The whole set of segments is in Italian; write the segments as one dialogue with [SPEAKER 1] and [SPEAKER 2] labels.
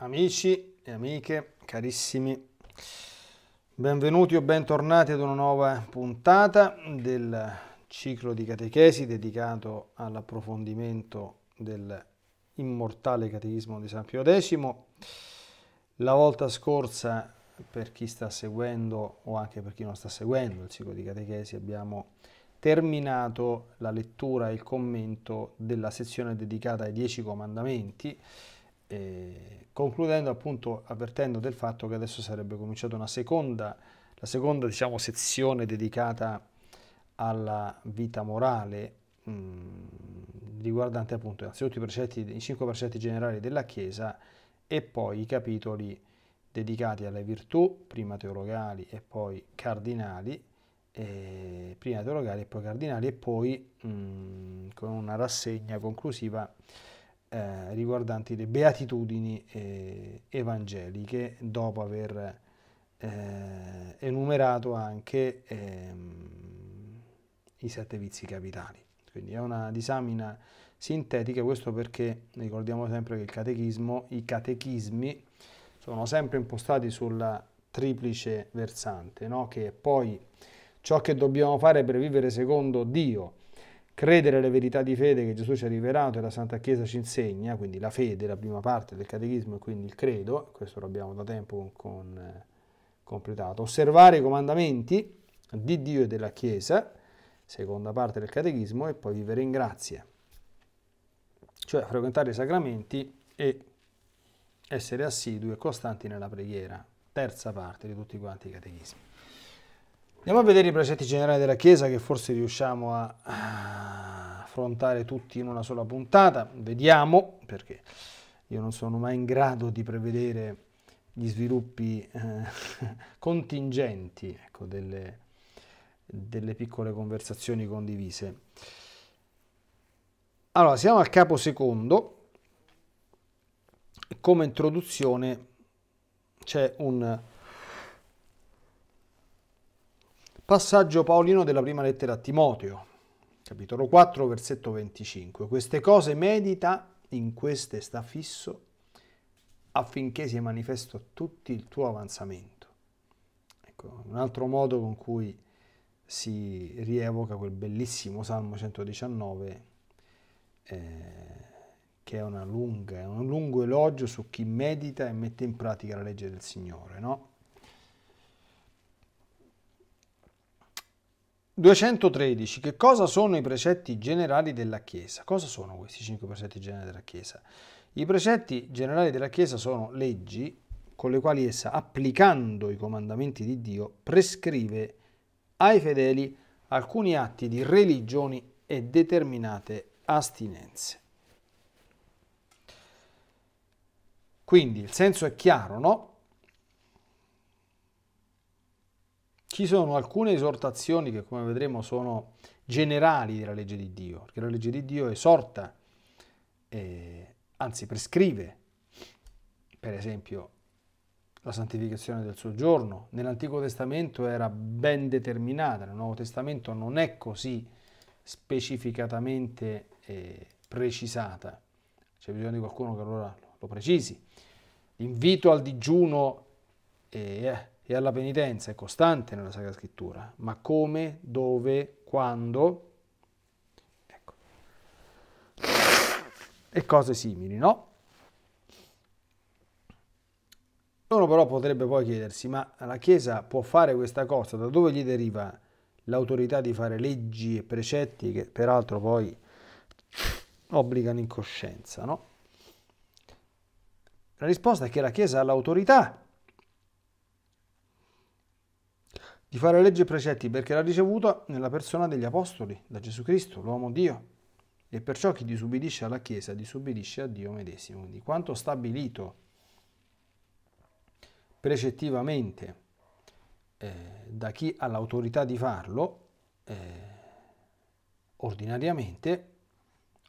[SPEAKER 1] Amici e amiche, carissimi, benvenuti o bentornati ad una nuova puntata del ciclo di catechesi dedicato all'approfondimento dell'immortale catechismo di San Pio X. La volta scorsa, per chi sta seguendo o anche per chi non sta seguendo il ciclo di catechesi, abbiamo terminato la lettura e il commento della sezione dedicata ai Dieci Comandamenti eh, concludendo appunto avvertendo del fatto che adesso sarebbe cominciata una seconda, la seconda diciamo, sezione dedicata alla vita morale mh, mm, riguardante appunto innanzitutto i, precetti, i cinque precetti generali della Chiesa e poi i capitoli dedicati alle virtù, prima teologali e poi cardinali, eh, prima teologali e poi cardinali e poi mh, mm, con una rassegna conclusiva eh, riguardanti le beatitudini eh, evangeliche, dopo aver eh, enumerato anche ehm, i sette vizi capitali. Quindi è una disamina sintetica, questo perché ricordiamo sempre che il catechismo, i catechismi sono sempre impostati sulla triplice versante, no? che è poi ciò che dobbiamo fare per vivere secondo Dio, Credere alle verità di fede che Gesù ci ha rivelato e la Santa Chiesa ci insegna, quindi la fede, la prima parte del catechismo e quindi il credo, questo lo abbiamo da tempo con, eh, completato. Osservare i comandamenti di Dio e della Chiesa, seconda parte del catechismo, e poi vivere in grazia, cioè frequentare i sacramenti e essere assidui e costanti nella preghiera, terza parte di tutti quanti i catechismi. Andiamo a vedere i precetti generali della Chiesa che forse riusciamo a eh, affrontare tutti in una sola puntata. Vediamo, perché io non sono mai in grado di prevedere gli sviluppi eh, contingenti ecco, delle, delle piccole conversazioni condivise. Allora, siamo al capo secondo. Come introduzione c'è un Passaggio paolino della prima lettera a Timoteo, capitolo 4, versetto 25. Queste cose medita, in queste sta fisso, affinché sia manifesto a tutti il tuo avanzamento. Ecco, un altro modo con cui si rievoca quel bellissimo Salmo 119, eh, che è, lunga, è un lungo elogio su chi medita e mette in pratica la legge del Signore, no? 213. Che cosa sono i precetti generali della Chiesa? Cosa sono questi cinque precetti generali della Chiesa? I precetti generali della Chiesa sono leggi con le quali essa, applicando i comandamenti di Dio, prescrive ai fedeli alcuni atti di religioni e determinate astinenze. Quindi il senso è chiaro, no? Ci sono alcune esortazioni che, come vedremo, sono generali della legge di Dio, perché la legge di Dio esorta, eh, anzi prescrive, per esempio, la santificazione del soggiorno. Nell'Antico Testamento era ben determinata, nel Nuovo Testamento non è così specificatamente eh, precisata. C'è bisogno di qualcuno che allora lo precisi. L'invito al digiuno eh, e alla penitenza è costante nella Sacra Scrittura, ma come, dove, quando ecco. e cose simili, no? Uno però potrebbe poi chiedersi, ma la Chiesa può fare questa cosa? Da dove gli deriva l'autorità di fare leggi e precetti che peraltro poi obbligano in coscienza, no? La risposta è che la Chiesa ha l'autorità di fare legge e precetti perché l'ha ricevuta nella persona degli Apostoli, da Gesù Cristo, l'uomo Dio. E perciò chi disubbidisce alla Chiesa disubbidisce a Dio medesimo. Quindi quanto stabilito precettivamente eh, da chi ha l'autorità di farlo, eh, ordinariamente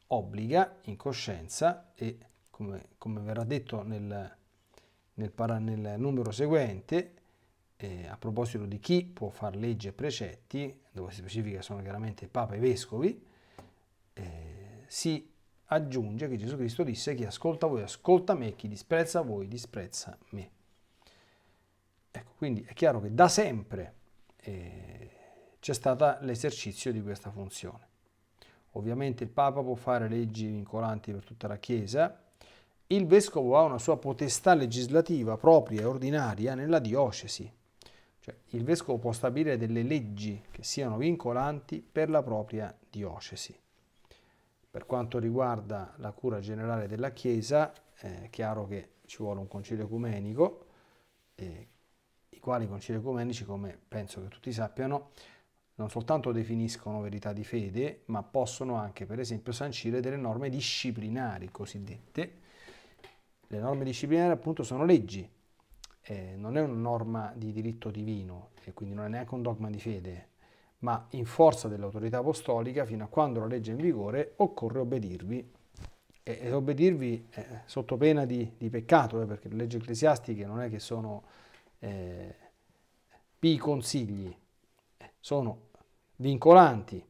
[SPEAKER 1] obbliga in coscienza e come, come verrà detto nel, nel, para, nel numero seguente, eh, a proposito di chi può fare leggi e precetti, dove si specifica sono chiaramente Papa e Vescovi, eh, si aggiunge che Gesù Cristo disse chi ascolta voi ascolta me, chi disprezza voi disprezza me. Ecco, quindi è chiaro che da sempre eh, c'è stato l'esercizio di questa funzione. Ovviamente il Papa può fare leggi vincolanti per tutta la Chiesa, il Vescovo ha una sua potestà legislativa propria e ordinaria nella diocesi, cioè, il vescovo può stabilire delle leggi che siano vincolanti per la propria diocesi. Per quanto riguarda la cura generale della Chiesa, è chiaro che ci vuole un concilio ecumenico, eh, i quali concili ecumenici, come penso che tutti sappiano, non soltanto definiscono verità di fede, ma possono anche, per esempio, sancire delle norme disciplinari cosiddette. Le norme disciplinari, appunto, sono leggi eh, non è una norma di diritto divino e quindi non è neanche un dogma di fede, ma in forza dell'autorità apostolica, fino a quando la legge è in vigore, occorre obbedirvi. E, e obbedirvi eh, sotto pena di, di peccato, eh, perché le leggi ecclesiastiche non è che sono eh, pi consigli, eh, sono vincolanti.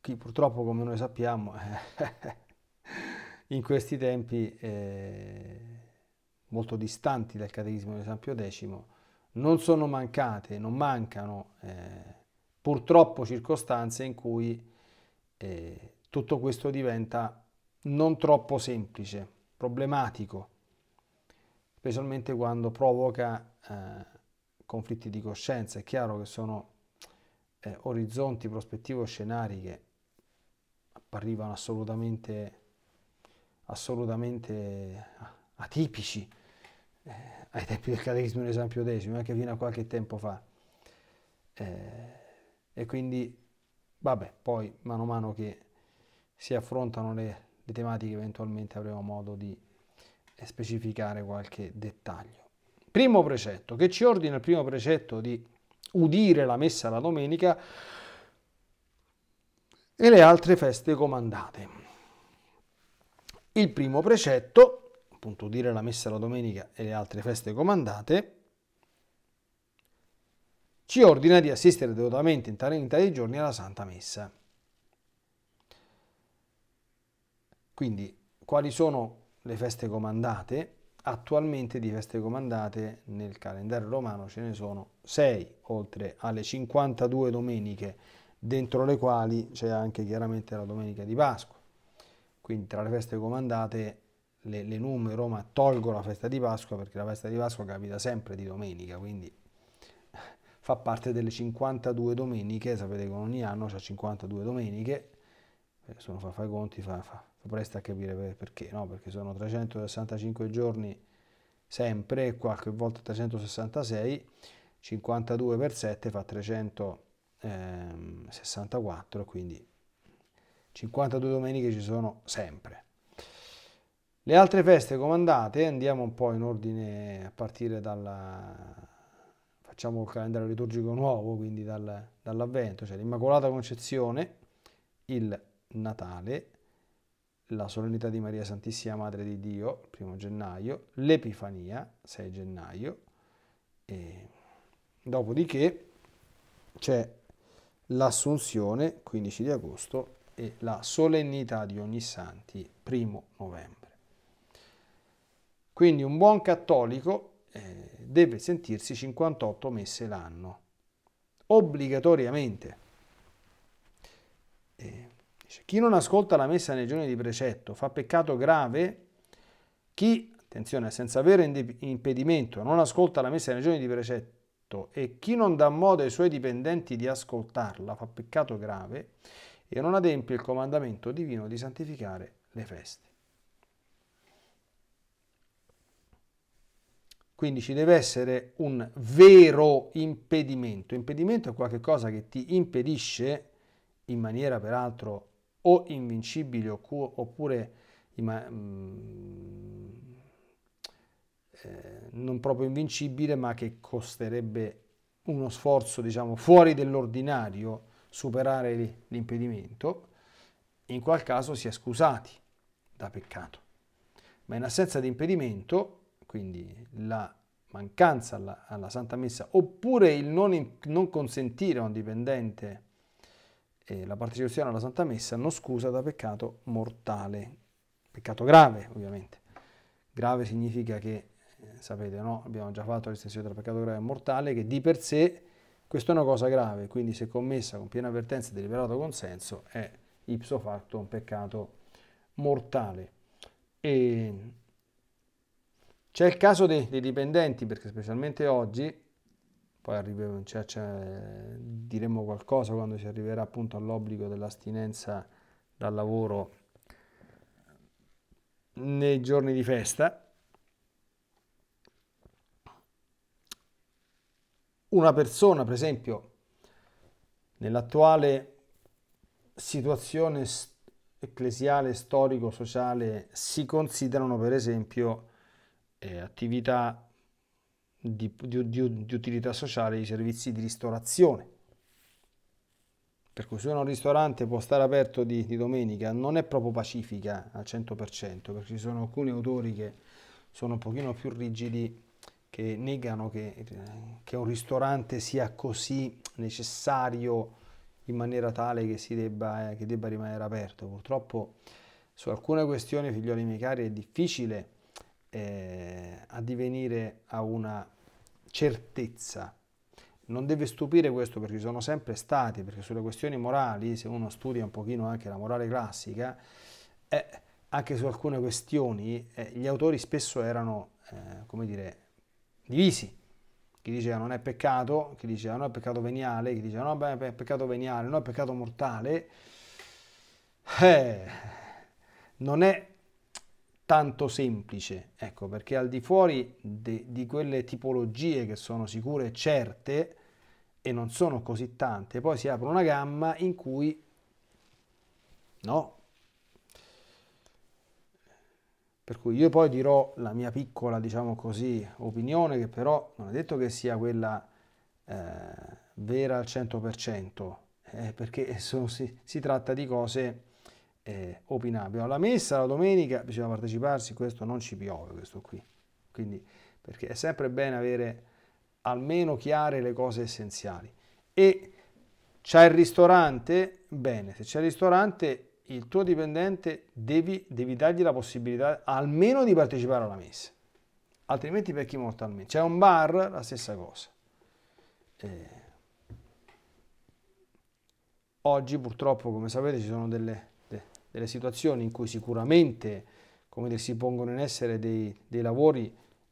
[SPEAKER 1] Qui purtroppo, come noi sappiamo, in questi tempi eh, molto distanti dal Catechismo di San Pio X, non sono mancate, non mancano eh, purtroppo circostanze in cui eh, tutto questo diventa non troppo semplice, problematico, specialmente quando provoca eh, conflitti di coscienza. È chiaro che sono eh, orizzonti, prospettive o scenari che apparivano assolutamente, assolutamente atipici eh, ai tempi del catechismo in esempio decimo, anche fino a qualche tempo fa. Eh, e quindi, vabbè, poi mano a mano che si affrontano le, le tematiche eventualmente avremo modo di eh, specificare qualche dettaglio. Primo precetto, che ci ordina il primo precetto di udire la messa la domenica e le altre feste comandate. Il primo precetto appunto udire la messa la domenica e le altre feste comandate, ci ordina di assistere devotamente in tale unità di giorni alla Santa Messa. Quindi, quali sono le feste comandate? Attualmente di feste comandate nel calendario romano ce ne sono 6, oltre alle 52 domeniche, dentro le quali c'è anche chiaramente la domenica di Pasqua. Quindi tra le feste comandate le, le numero, ma tolgo la festa di Pasqua perché la festa di Pasqua capita sempre di domenica, quindi fa parte delle 52 domeniche, sapete che ogni anno c'è 52 domeniche, eh, se uno fa, fa i conti fa, fa, fa presto a capire perché, no? perché sono 365 giorni sempre e qualche volta 366, 52 per 7 fa 364, ehm, quindi 52 domeniche ci sono sempre. Le altre feste comandate, andiamo un po' in ordine a partire dal... facciamo il calendario liturgico nuovo, quindi dal, dall'avvento, cioè l'Immacolata Concezione, il Natale, la solennità di Maria Santissima Madre di Dio, 1 gennaio, l'Epifania, 6 gennaio, e dopodiché c'è l'Assunzione, 15 di agosto, e la solennità di ogni santi, 1 novembre. Quindi un buon cattolico eh, deve sentirsi 58 messe l'anno, obbligatoriamente. Eh, chi non ascolta la messa nei giorni di precetto fa peccato grave, chi, attenzione, senza avere impedimento non ascolta la messa nei giorni di precetto, e chi non dà modo ai suoi dipendenti di ascoltarla fa peccato grave e non adempie il comandamento divino di santificare le feste. Quindi ci deve essere un vero impedimento. Impedimento è qualcosa che ti impedisce, in maniera peraltro o invincibile oppure ma, mh, mm, eh, non proprio invincibile, ma che costerebbe uno sforzo, diciamo, fuori dell'ordinario superare l'impedimento, in qual caso si è scusati da peccato. Ma in assenza di impedimento quindi la mancanza alla, alla Santa Messa, oppure il non, non consentire a un dipendente eh, la partecipazione alla Santa Messa, non scusa da peccato mortale, peccato grave ovviamente. Grave significa che, eh, sapete, no? abbiamo già fatto l'estensione tra peccato grave e mortale, che di per sé questa è una cosa grave, quindi se commessa con piena avvertenza e deliberato consenso è ipso facto un peccato mortale. E c'è il caso dei, dei, dipendenti, perché specialmente oggi, poi arriviamo, cioè, cioè, diremo qualcosa quando si arriverà appunto all'obbligo dell'astinenza dal lavoro nei giorni di festa. Una persona, per esempio, nell'attuale situazione ecclesiale, storico, sociale, si considerano per esempio eh, attività di, di, di, di, utilità sociale, i servizi di ristorazione. Per cui se un ristorante può stare aperto di, domenica non è proprio pacifica al 100%, perché ci sono alcuni autori che sono un pochino più rigidi, che negano che, che un ristorante sia così necessario in maniera tale che, si debba, eh, che debba rimanere aperto. Purtroppo su alcune questioni, figlioli miei cari, è difficile eh, addivenire a una certezza. Non deve stupire questo perché ci sono sempre stati, perché sulle questioni morali, se uno studia un pochino anche la morale classica, eh, anche su alcune questioni eh, gli autori spesso erano, eh, come dire, divisi. Chi diceva non è peccato, chi diceva no è peccato veniale, chi diceva no è peccato veniale, no è peccato mortale. Eh, non è tanto semplice, ecco, perché al di fuori de, di quelle tipologie che sono sicure e certe e non sono così tante, poi si apre una gamma in cui no. Per cui io poi dirò la mia piccola, diciamo così, opinione che però non è detto che sia quella eh, vera al 100%, eh, perché sono, si, si tratta di cose eh, opinabile. Alla messa, la domenica, bisogna parteciparsi, questo non ci piove, questo qui. Quindi, perché è sempre bene avere almeno chiare le cose essenziali. E c'è il ristorante? Bene, se c'è il ristorante, il tuo dipendente devi, devi dargli la possibilità almeno di partecipare alla messa, altrimenti pecchi mortalmente. C'è un bar, la stessa cosa. Eh. Oggi purtroppo, come sapete, ci sono delle delle situazioni in cui sicuramente dire, si pongono in essere dei, dei, lavori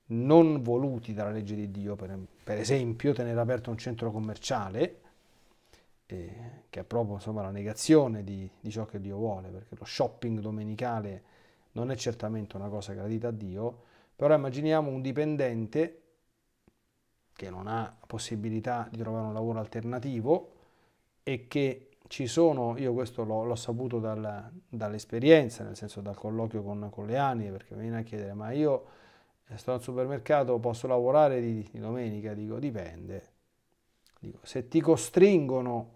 [SPEAKER 1] non voluti dalla legge di Dio, per, per esempio tenere aperto un centro commerciale, eh, che è proprio insomma, la negazione di, di ciò che Dio vuole, perché lo shopping domenicale non è certamente una cosa gradita a Dio, però immaginiamo un dipendente che non ha possibilità di trovare un lavoro alternativo e che ci sono, io questo l'ho, l'ho saputo dal, dall'esperienza, nel senso dal colloquio con, con le anime, perché mi viene a chiedere, ma io eh, sto al supermercato, posso lavorare di, di domenica? Dico, dipende. Dico, se ti costringono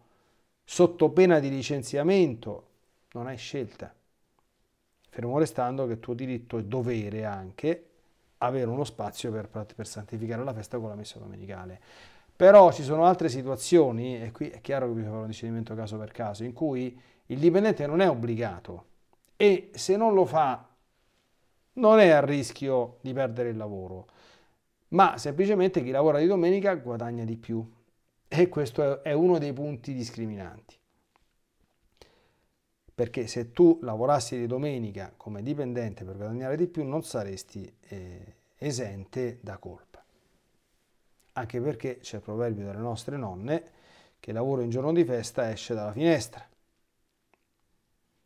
[SPEAKER 1] sotto pena di licenziamento, non hai scelta. Fermo restando che tuo diritto e dovere anche avere uno spazio per, per santificare la festa con la messa domenicale. Però ci sono altre situazioni, e qui è chiaro che bisogna fare un discernimento caso per caso, in cui il dipendente non è obbligato e se non lo fa non è a rischio di perdere il lavoro, ma semplicemente chi lavora di domenica guadagna di più e questo è uno dei punti discriminanti. Perché se tu lavorassi di domenica come dipendente per guadagnare di più non saresti eh, esente da colpa anche perché c'è il proverbio delle nostre nonne che lavoro in giorno di festa esce dalla finestra.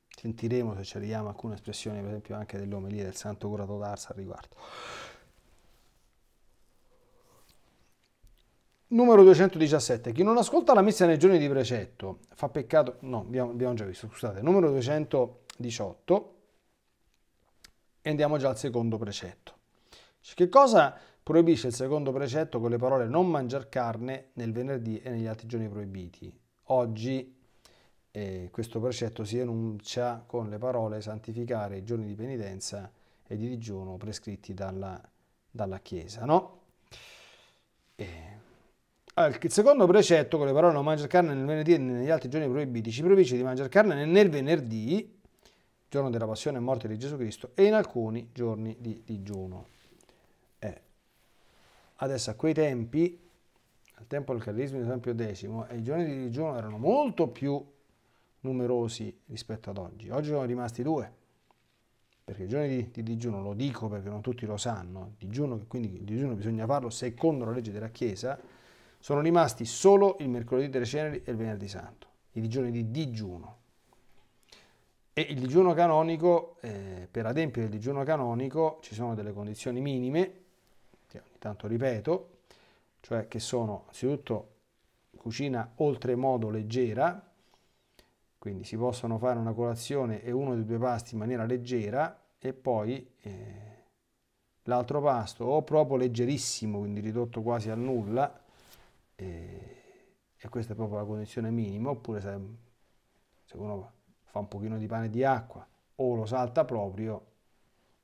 [SPEAKER 1] Sentiremo se ci richiama alcune espressioni, per esempio anche dell'omelia del santo curato d'Arsa al riguardo. Numero 217. Chi non ascolta la messa nei giorni di precetto fa peccato... No, abbiamo, abbiamo già visto, scusate. Numero 218. E andiamo già al secondo precetto. che cosa proibisce il secondo precetto con le parole non mangiare carne nel venerdì e negli altri giorni proibiti. Oggi eh, questo precetto si enuncia con le parole santificare i giorni di penitenza e di digiuno prescritti dalla, dalla Chiesa. No? E... Eh, allora, ah, il secondo precetto con le parole non mangiare carne nel venerdì e negli altri giorni proibiti ci proibisce di mangiare carne nel venerdì, giorno della passione e morte di Gesù Cristo, e in alcuni giorni di digiuno. Adesso a quei tempi, al tempo del carlismo di Tempio X, i giorni di digiuno erano molto più numerosi rispetto ad oggi. Oggi sono rimasti due, perché i giorni di, di digiuno, lo dico perché non tutti lo sanno, digiuno, quindi il digiuno bisogna farlo secondo la legge della Chiesa, sono rimasti solo il mercoledì delle ceneri e il venerdì santo, i giorni di digiuno. E il digiuno canonico, eh, per adempiere il digiuno canonico ci sono delle condizioni minime che ogni tanto ripeto, cioè che sono anzitutto cucina oltremodo leggera, quindi si possono fare una colazione e uno dei due pasti in maniera leggera e poi eh, l'altro pasto o proprio leggerissimo, quindi ridotto quasi a nulla, eh, e questa è proprio la condizione minima, oppure se, se uno fa un pochino di pane e di acqua o lo salta proprio,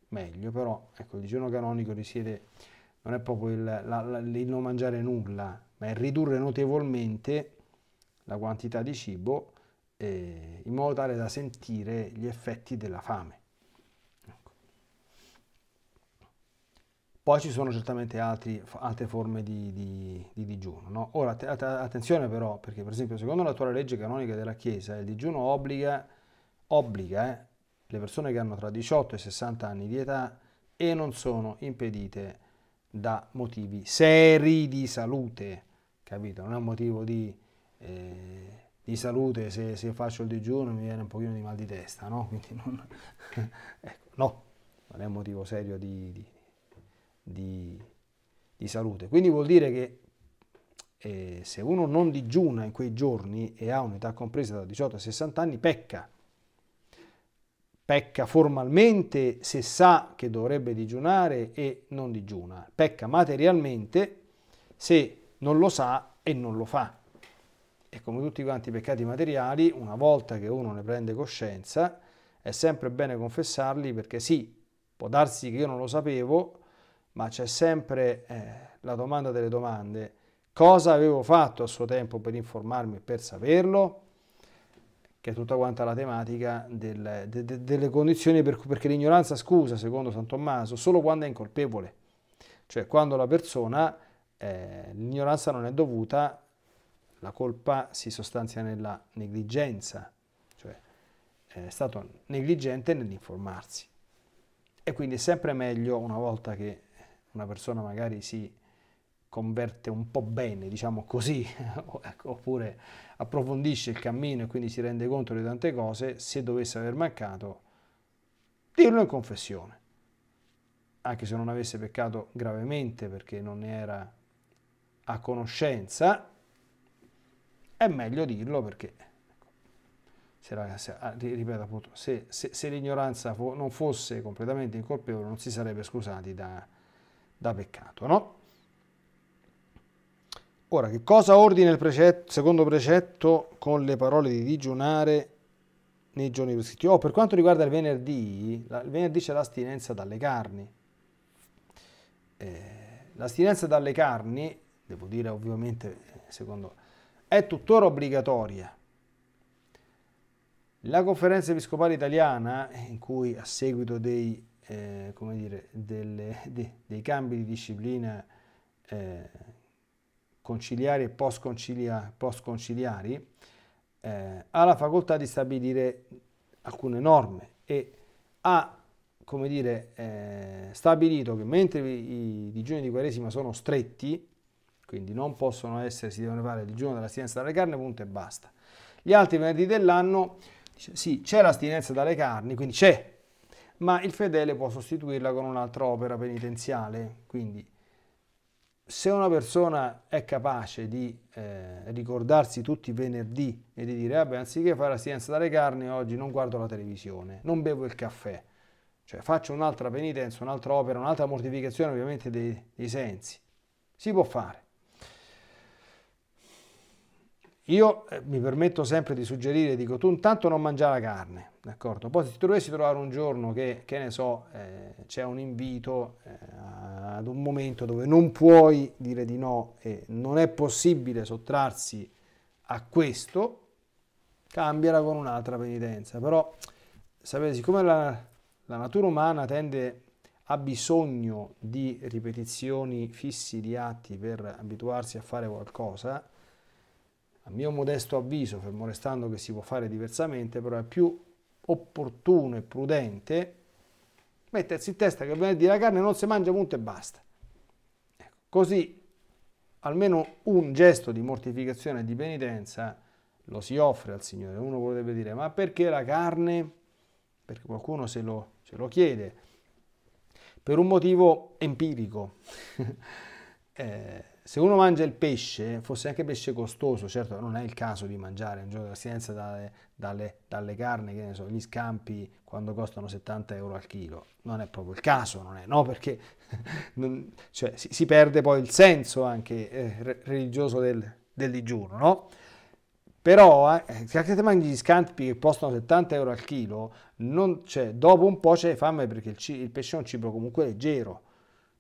[SPEAKER 1] meglio, però ecco il digiuno canonico risiede non è proprio il, la, la, il non mangiare nulla, ma è ridurre notevolmente la quantità di cibo eh, in modo tale da sentire gli effetti della fame. Ecco. Poi ci sono certamente altri, altre forme di, di, di digiuno. No? Ora, att attenzione però, perché per esempio secondo l'attuale legge canonica della Chiesa il digiuno obbliga, obbliga eh, le persone che hanno tra 18 e 60 anni di età e non sono impedite da motivi seri di salute, capito? Non è un motivo di, eh, di salute se, se, faccio il digiuno mi viene un pochino di mal di testa, no? Non, ecco, no, non è un motivo serio di, di, di, di salute. Quindi vuol dire che eh, se uno non digiuna in quei giorni e ha un'età compresa da 18 a 60 anni, pecca pecca formalmente se sa che dovrebbe digiunare e non digiuna, pecca materialmente se non lo sa e non lo fa. E come tutti quanti i peccati materiali, una volta che uno ne prende coscienza, è sempre bene confessarli perché sì, può darsi che io non lo sapevo, ma c'è sempre eh, la domanda delle domande, cosa avevo fatto a suo tempo per informarmi e per saperlo? che è tutta quanta la tematica del, de, de, delle condizioni per, perché l'ignoranza scusa, secondo San Tommaso, solo quando è incolpevole, cioè quando la persona, eh, l'ignoranza non è dovuta, la colpa si sostanzia nella negligenza, cioè è stato negligente nell'informarsi. E quindi è sempre meglio una volta che una persona magari si converte un po' bene, diciamo così, ecco, oppure approfondisce il cammino e quindi si rende conto di tante cose, se dovesse aver mancato, dirlo in confessione, anche se non avesse peccato gravemente perché non ne era a conoscenza, è meglio dirlo perché, ecco, se, se, ah, ripeto appunto, se, se, se l'ignoranza fo, non fosse completamente incolpevole non si sarebbe scusati da, da peccato, no? Ora, che cosa ordina il precetto, secondo precetto con le parole di digiunare nei giorni prescritti? Oh, per quanto riguarda il venerdì, la, il venerdì c'è l'astinenza dalle carni. Eh, l'astinenza dalle carni, devo dire ovviamente secondo, è tuttora obbligatoria. La conferenza episcopale italiana, in cui a seguito dei, eh, dire, delle, de, dei cambi di disciplina eh, conciliari e post, conciliari, eh, ha la facoltà di stabilire alcune norme e ha come dire, eh, stabilito che mentre i digiuni di Quaresima sono stretti, quindi non possono essere, si devono fare il digiuno dell'astinenza dalle carni, punto e basta. Gli altri venerdì dell'anno, sì, c'è l'astinenza dalle carni, quindi c'è, ma il fedele può sostituirla con un'altra opera penitenziale, quindi se una persona è capace di eh, ricordarsi tutti i venerdì e di dire, vabbè, anziché fare astinenza dalle carni, oggi non guardo la televisione, non bevo il caffè, cioè faccio un'altra penitenza, un'altra opera, un'altra mortificazione ovviamente dei, dei sensi, si può fare. Io eh, mi permetto sempre di suggerire, dico, tu intanto non mangiare la carne, D'accordo? Poi se ti dovessi trovare un giorno che, che ne so, eh, c'è un invito eh, ad un momento dove non puoi dire di no e non è possibile sottrarsi a questo, cambiala con un'altra penitenza. Però, sapete, siccome la, la natura umana tende, ha bisogno di ripetizioni fissi di atti per abituarsi a fare qualcosa, a mio modesto avviso, fermo restando che si può fare diversamente, però è più opportuno e prudente mettersi in testa che venerdì la carne non si mangia punto e basta. Ecco, così almeno un gesto di mortificazione e di penitenza lo si offre al Signore. Uno potrebbe dire ma perché la carne? Perché qualcuno se lo, se lo chiede. Per un motivo empirico. eh, se uno mangia il pesce, fosse anche pesce costoso, certo non è il caso di mangiare un giorno di astinenza dalle, dalle, dalle, carni, che ne so, gli scampi quando costano 70 euro al chilo, non è proprio il caso, non è, no? Perché non, cioè, si, si, perde poi il senso anche eh, religioso del, del, digiuno, no? Però eh, eh se mangi gli scampi che costano 70 euro al chilo, cioè, dopo un po' c'è fame perché il, il pesce è un cibo comunque leggero,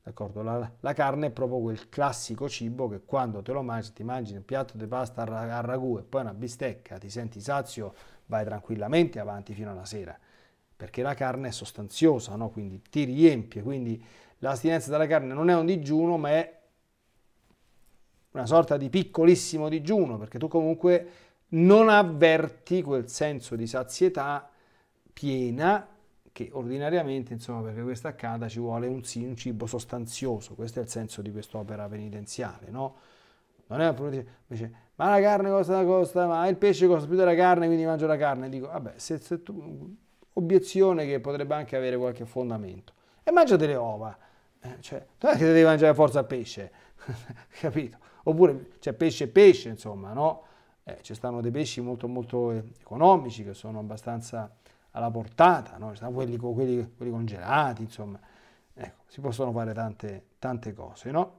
[SPEAKER 1] D'accordo? La, la, carne è proprio quel classico cibo che quando te lo mangi, ti mangi un piatto di pasta a ragù e poi una bistecca, ti senti sazio, vai tranquillamente avanti fino alla sera, perché la carne è sostanziosa, no? quindi ti riempie, quindi l'astinenza della carne non è un digiuno, ma è una sorta di piccolissimo digiuno, perché tu comunque non avverti quel senso di sazietà piena che ordinariamente, insomma, perché questo accada ci vuole un, un, cibo sostanzioso, questo è il senso di quest'opera penitenziale, no? Non è un dice, ma la carne costa, costa, ma il pesce costa più della carne, quindi mangio la carne. Dico, vabbè, se, se tu, obiezione che potrebbe anche avere qualche fondamento. E mangia delle uova, eh, cioè, non è che devi mangiare forza pesce, capito? Oppure c'è cioè, pesce e pesce, insomma, no? Eh, ci stanno dei pesci molto molto eh, economici che sono abbastanza alla portata, no? quelli, quelli, quelli, congelati, insomma, ecco, si possono fare tante, tante cose, no?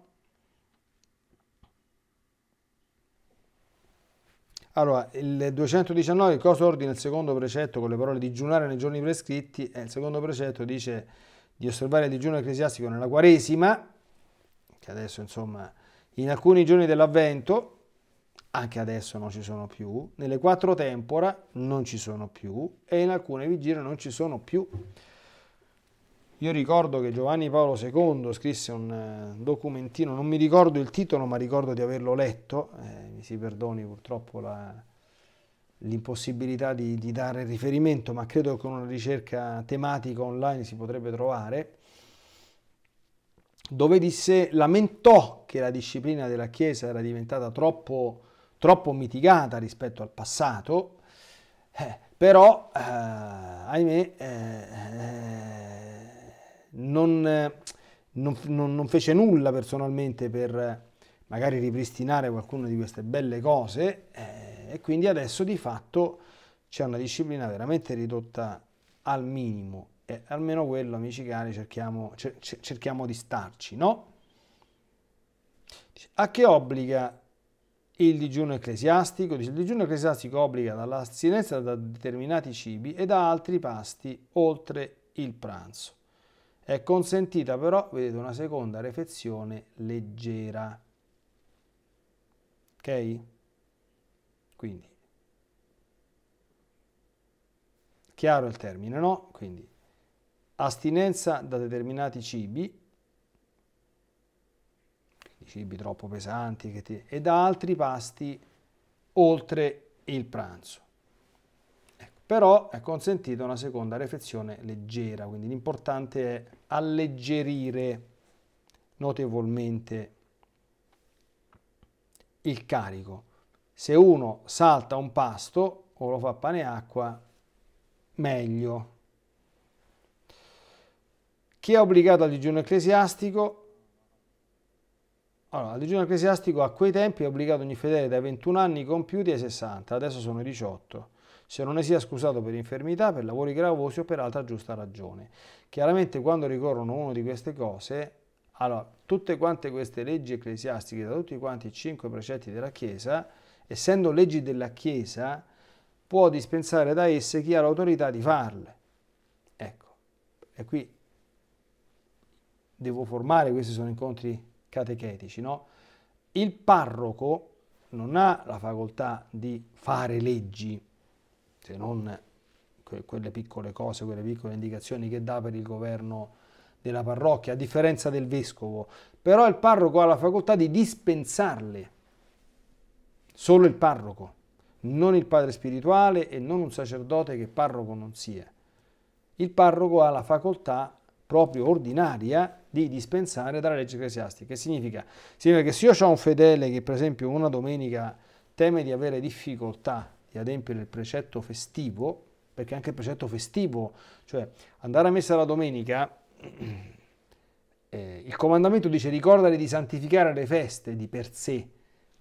[SPEAKER 1] Allora, il 219, cosa ordina il secondo precetto con le parole digiunare nei giorni prescritti? Eh, il secondo precetto dice di osservare il digiuno ecclesiastico nella quaresima, che adesso insomma in alcuni giorni dell'avvento, anche adesso non ci sono più, nelle quattro tempora non ci sono più e in alcune vigilie non ci sono più. Io ricordo che Giovanni Paolo II scrisse un eh, documentino, non mi ricordo il titolo ma ricordo di averlo letto, eh, mi si perdoni purtroppo la, l'impossibilità di, di, dare riferimento, ma credo che con una ricerca tematica online si potrebbe trovare, dove disse, lamentò che la disciplina della Chiesa era diventata troppo troppo mitigata rispetto al passato, eh, però eh, ahimè eh, eh, non, non, non, non, fece nulla personalmente per eh, magari ripristinare qualcuna di queste belle cose e quindi adesso di fatto c'è una disciplina veramente ridotta al minimo e almeno quello amici cari cerchiamo, cer cerchiamo di starci no? a che obbliga il digiuno ecclesiastico. Dice, Il digiuno ecclesiastico obbliga dall'astinenza da determinati cibi e da altri pasti oltre il pranzo. È consentita però, vedete, una seconda refezione leggera. Ok? Quindi, chiaro il termine, no? Quindi, astinenza da determinati cibi cibi troppo pesanti ti... e da altri pasti oltre il pranzo. Ecco, però è consentita una seconda refezione leggera, quindi l'importante è alleggerire notevolmente il carico. Se uno salta un pasto o lo fa pane e acqua, meglio. Chi è obbligato al digiuno ecclesiastico allora, il digiuno ecclesiastico a quei tempi è obbligato ogni fedele dai 21 anni compiuti ai 60, adesso sono i 18, se non ne sia scusato per infermità, per lavori gravosi o per altra giusta ragione. Chiaramente quando ricorrono una di queste cose, allora, tutte quante queste leggi ecclesiastiche, da tutti quanti i cinque precetti della Chiesa, essendo leggi della Chiesa, può dispensare da esse chi ha l'autorità di farle. Ecco, e qui devo formare, questi sono incontri catechetici, no? Il parroco non ha la facoltà di fare leggi, se non quelle piccole cose, quelle piccole indicazioni che dà per il governo della parrocchia, a differenza del vescovo, però il parroco ha la facoltà di dispensarle, solo il parroco, non il padre spirituale e non un sacerdote che parroco non sia. Il parroco ha la facoltà proprio ordinaria di dispensare dalla legge ecclesiastica. Che significa? Significa che se io ho un fedele che per esempio una domenica teme di avere difficoltà di adempiere il precetto festivo, perché anche il precetto festivo, cioè andare a messa la domenica, eh, il comandamento dice ricordare di santificare le feste di per sé,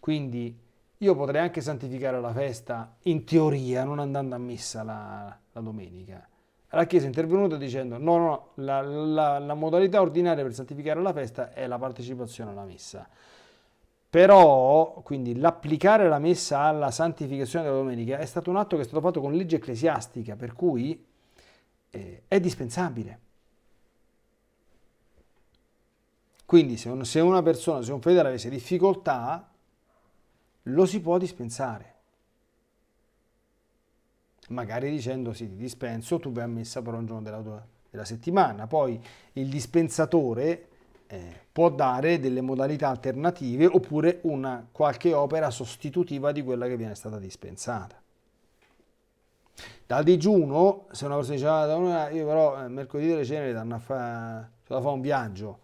[SPEAKER 1] quindi io potrei anche santificare la festa in teoria non andando a messa la, la domenica la Chiesa è intervenuta dicendo no, no, la, la, la modalità ordinaria per santificare la festa è la partecipazione alla messa. Però, quindi, l'applicare la messa alla santificazione della domenica è stato un atto che è stato fatto con legge ecclesiastica, per cui eh, è dispensabile. Quindi se, un, se, una persona, se un fedele avesse difficoltà, lo si può dispensare magari dicendo sì ti dispenso, tu vai a messa per un giorno della, tua, della settimana, poi il dispensatore eh, può dare delle modalità alternative oppure una qualche opera sostitutiva di quella che viene stata dispensata. Dal digiuno, se una persona dice, ah, io però eh, mercoledì delle ceneri danno a fare fa un viaggio,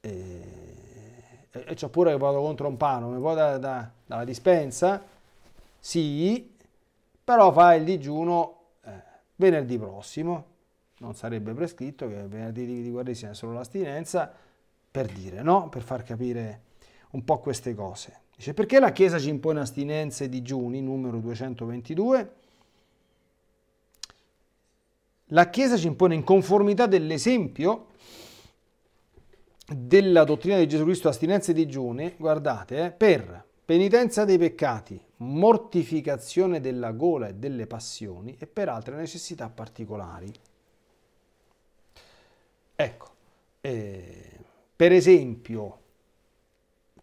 [SPEAKER 1] eh, e, e c'ho pure che vado contro un pano, mi vuoi da, da, dalla dispensa? Sì, però fa il digiuno eh, venerdì prossimo, non sarebbe prescritto che venerdì di guardia sia solo l'astinenza, per dire, no? Per far capire un po' queste cose. Dice, perché la Chiesa ci impone astinenze e digiuni, numero 222? La Chiesa ci impone in conformità dell'esempio della dottrina di Gesù Cristo astinenze e digiuni, guardate, eh, per penitenza dei peccati, mortificazione della gola e delle passioni e per altre necessità particolari. Ecco, eh, per esempio,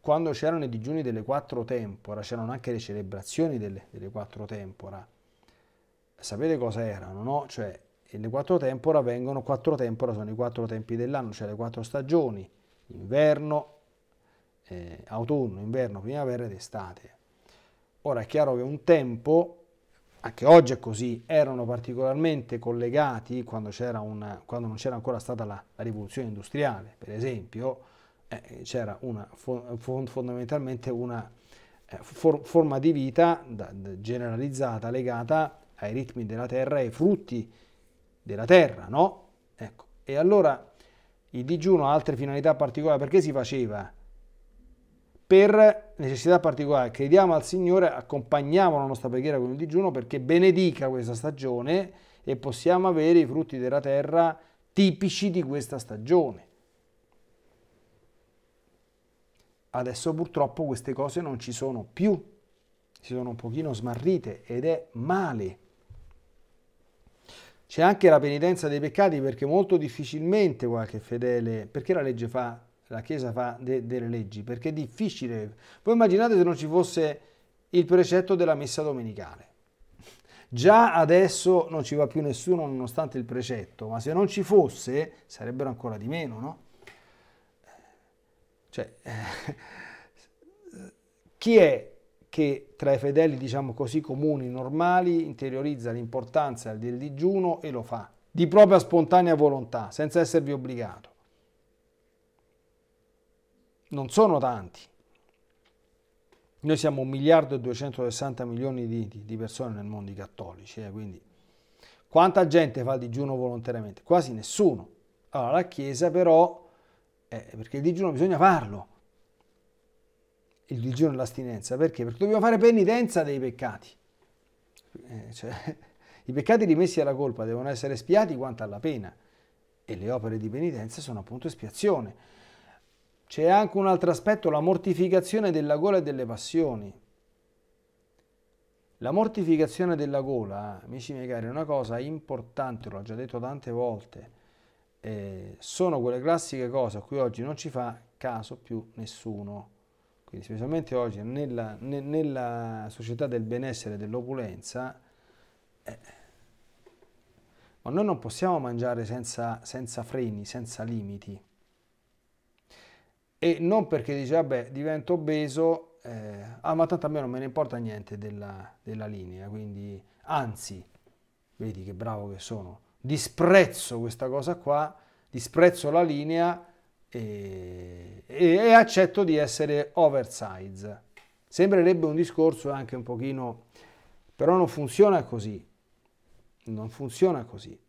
[SPEAKER 1] quando c'erano i digiuni delle quattro tempora, c'erano anche le celebrazioni delle, delle quattro tempora. Sapete cosa erano, no? Cioè, le quattro tempora vengono, quattro tempora sono i quattro tempi dell'anno, cioè le quattro stagioni, inverno, eh, autunno, inverno, primavera ed estate. Ora è chiaro che un tempo, anche oggi è così, erano particolarmente collegati quando, una, quando non c'era ancora stata la, la, rivoluzione industriale, per esempio, eh, c'era una, fondamentalmente una eh, for, forma di vita da, da, generalizzata, legata ai ritmi della terra e ai frutti della terra, no? Ecco. E allora il digiuno ha altre finalità particolari, perché si faceva? per necessità particolari. Crediamo al Signore, accompagniamo la nostra preghiera con il digiuno perché benedica questa stagione e possiamo avere i frutti della terra tipici di questa stagione. Adesso purtroppo queste cose non ci sono più, si sono un pochino smarrite ed è male. C'è anche la penitenza dei peccati perché molto difficilmente qualche fedele, perché la legge fa la Chiesa fa de, delle leggi, perché è difficile. Voi immaginate se non ci fosse il precetto della messa domenicale. Già adesso non ci va più nessuno nonostante il precetto, ma se non ci fosse sarebbero ancora di meno, no? Cioè, eh, chi è che tra i fedeli, diciamo così, comuni, normali, interiorizza l'importanza del digiuno e lo fa di propria spontanea volontà, senza esservi obbligato? non sono tanti. Noi siamo 1 miliardo e 260 milioni di, di persone nel mondo i cattolici, eh, quindi quanta gente fa il digiuno volontariamente? Quasi nessuno. Allora la Chiesa però, eh, perché il digiuno bisogna farlo, il digiuno e l'astinenza, perché? Perché dobbiamo fare penitenza dei peccati. Eh, cioè, I peccati rimessi alla colpa devono essere spiati quanto alla pena e le opere di penitenza sono appunto espiazione c'è anche un altro aspetto, la mortificazione della gola e delle passioni. La mortificazione della gola, amici miei cari, è una cosa importante, l'ho già detto tante volte. Eh, sono quelle classiche cose a cui oggi non ci fa caso più nessuno. Quindi, specialmente oggi, nella, ne, nella società del benessere e dell'opulenza, eh, ma noi non possiamo mangiare senza, senza freni, senza limiti e non perché dici vabbè divento obeso, eh, ah ma tanto a me non me ne importa niente della, della linea, quindi anzi, vedi che bravo che sono, disprezzo questa cosa qua, disprezzo la linea e, e, e accetto di essere oversize. Sembrerebbe un discorso anche un pochino, però non funziona così, non funziona così.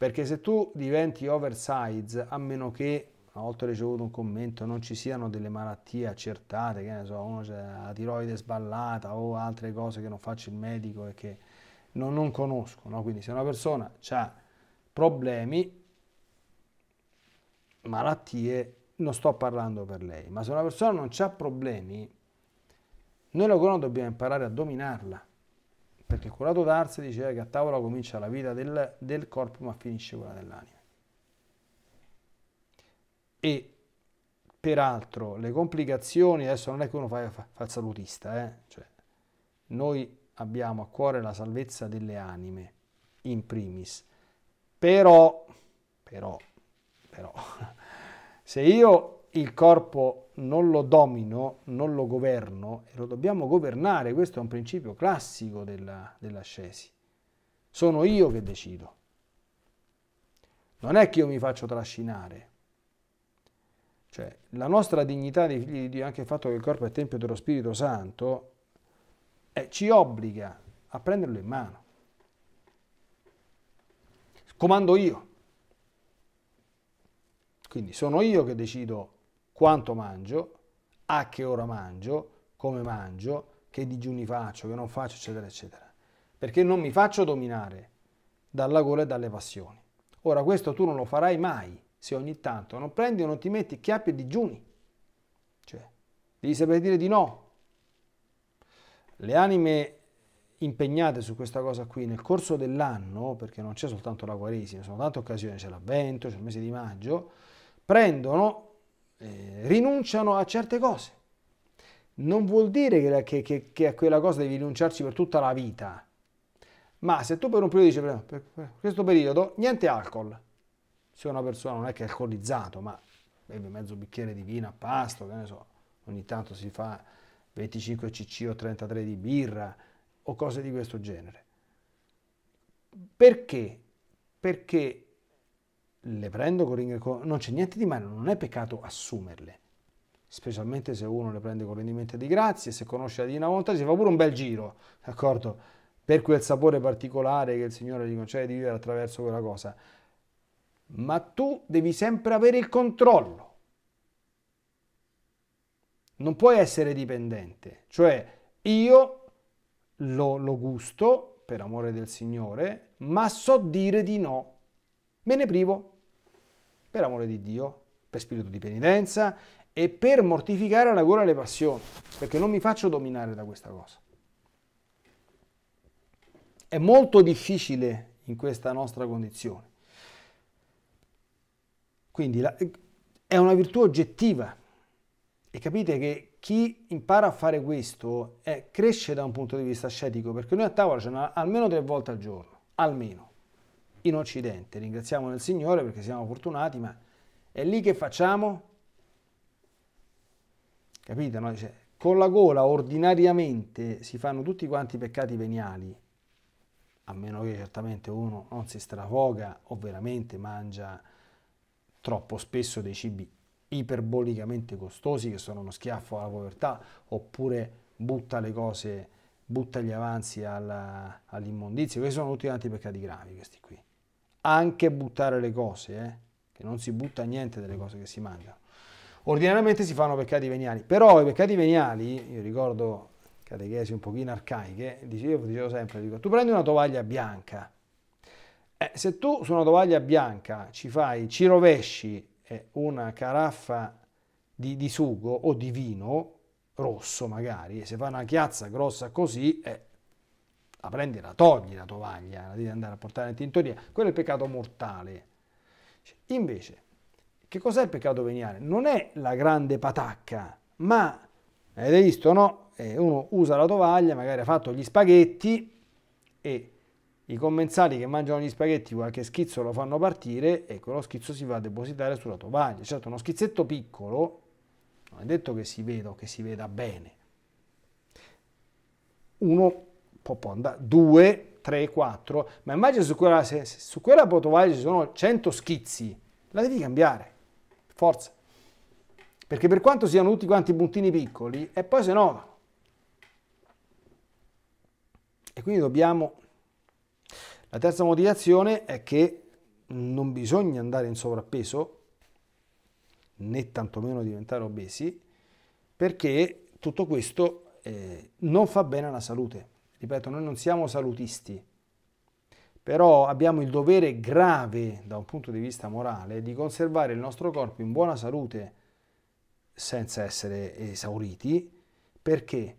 [SPEAKER 1] Perché se tu diventi oversize, a meno che una volta ricevuto un commento, non ci siano delle malattie accertate, che ne so, uno c'è la tiroide sballata o altre cose che non faccio il medico e che non, non conosco. No? Quindi se una persona ha problemi, malattie, non sto parlando per lei, ma se una persona non ha problemi, noi logoro dobbiamo imparare a dominarla, perché il curato d'Ars diceva che a tavola comincia la vita del, del corpo ma finisce quella dell'anima e peraltro le complicazioni, adesso non è che uno fa, fa, fa il salutista, eh? cioè, noi abbiamo a cuore la salvezza delle anime, in primis, però, però, però, se io il corpo non lo domino, non lo governo, e lo dobbiamo governare, questo è un principio classico della, dell'ascesi, sono io che decido. Non è che io mi faccio trascinare, cioè, la nostra dignità di figli di Dio, anche il fatto che il corpo è tempio dello Spirito Santo, eh, ci obbliga a prenderlo in mano. Comando io. Quindi sono io che decido quanto mangio, a che ora mangio, come mangio, che digiuni faccio, che non faccio, eccetera, eccetera. Perché non mi faccio dominare dalla gola e dalle passioni. Ora, questo tu non lo farai mai se ogni tanto non prendi o non ti metti chiappe e digiuni. Cioè, devi sapere dire di no. Le anime impegnate su questa cosa qui nel corso dell'anno, perché non c'è soltanto la Quaresima, sono tante occasioni, c'è l'avvento, c'è il mese di maggio, prendono, eh, rinunciano a certe cose. Non vuol dire che, che, che, a quella cosa devi rinunciarci per tutta la vita, ma se tu per un periodo dici, per questo periodo niente alcol, se una persona non è che è alcolizzato, ma beve mezzo bicchiere di vino a pasto, che ne so, ogni tanto si fa 25 cc o 33 di birra o cose di questo genere. Perché? Perché le prendo con rendimento, non c'è niente di male, non è peccato assumerle, specialmente se uno le prende con rendimento di grazia, se conosce la Dina Volontà si fa pure un bel giro, d'accordo? Per quel sapore particolare che il Signore gli concede di vivere attraverso quella cosa ma tu devi sempre avere il controllo. Non puoi essere dipendente, cioè io lo, lo gusto per amore del Signore, ma so dire di no, me ne privo, per amore di Dio, per spirito di penitenza e per mortificare la gola e le passioni, perché non mi faccio dominare da questa cosa. È molto difficile in questa nostra condizione. Quindi la, è una virtù oggettiva e capite che chi impara a fare questo è, eh, cresce da un punto di vista ascetico perché noi a tavola c'è almeno tre volte al giorno, almeno in Occidente. Ringraziamo il Signore perché siamo fortunati, ma è lì che facciamo? Capite? No? Cioè, con la gola ordinariamente si fanno tutti quanti i peccati veniali, a meno che certamente uno non si strafoga o veramente mangia troppo spesso dei cibi iperbolicamente costosi che sono uno schiaffo alla povertà oppure butta le cose, butta gli avanzi all'immondizia, questi sono tutti tanti peccati gravi questi qui. Anche buttare le cose, eh? che non si butta niente delle cose che si mangiano. Ordinariamente si fanno peccati veniali, però i peccati veniali, io ricordo catechesi un pochino arcaiche, dicevo, dicevo sempre, dico, tu prendi una tovaglia bianca, eh, se tu su una tovaglia bianca ci fai, ci rovesci eh, una caraffa di, di, sugo o di vino rosso magari, e se fa una chiazza grossa così, eh, la prendi, e la togli la tovaglia, la devi andare a portare in tintoria. Quello è il peccato mortale. Invece, che cos'è il peccato veniale? Non è la grande patacca, ma, avete visto, no? Eh, uno usa la tovaglia, magari ha fatto gli spaghetti e i commensali che mangiano gli spaghetti qualche schizzo lo fanno partire e ecco, quello schizzo si va a depositare sulla tovaglia. Certo, uno schizzetto piccolo non è detto che si veda o che si veda bene. Uno può, andare, due, tre, quattro, ma immagina su quella, se, se su quella tovaglia ci sono 100 schizzi, la devi cambiare, forza. Perché per quanto siano tutti quanti puntini piccoli, e poi se no... E quindi dobbiamo la terza motivazione è che non bisogna andare in sovrappeso, né tantomeno diventare obesi, perché tutto questo eh, non fa bene alla salute. Ripeto, noi non siamo salutisti, però abbiamo il dovere grave da un punto di vista morale di conservare il nostro corpo in buona salute senza essere esauriti. Perché?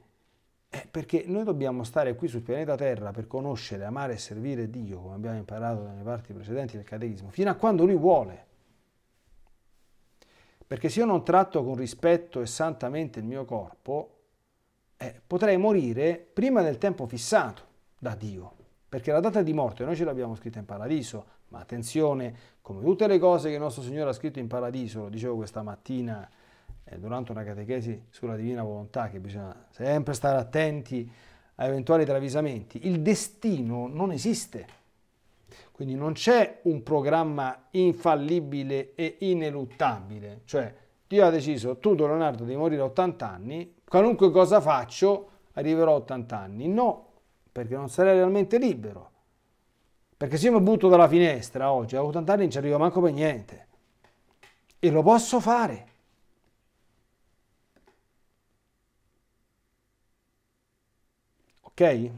[SPEAKER 1] Eh, perché noi dobbiamo stare qui sul pianeta Terra per conoscere, amare e servire Dio, come abbiamo imparato nelle parti precedenti del catechismo, fino a quando Lui vuole. Perché se io non tratto con rispetto e santamente il mio corpo, eh, potrei morire prima del tempo fissato da Dio. Perché la data di morte noi ce l'abbiamo scritta in paradiso, ma attenzione, come tutte le cose che il nostro Signore ha scritto in paradiso, lo dicevo questa mattina eh, durante una catechesi sulla divina volontà che bisogna sempre stare attenti a eventuali travisamenti. Il destino non esiste. Quindi non c'è un programma infallibile e ineluttabile, cioè Dio ha deciso, tu Leonardo devi morire a 80 anni, qualunque cosa faccio arriverò a 80 anni. No, perché non sarei realmente libero. Perché se io mi butto dalla finestra oggi a 80 anni non ci arrivo manco per niente. E lo posso fare. ok?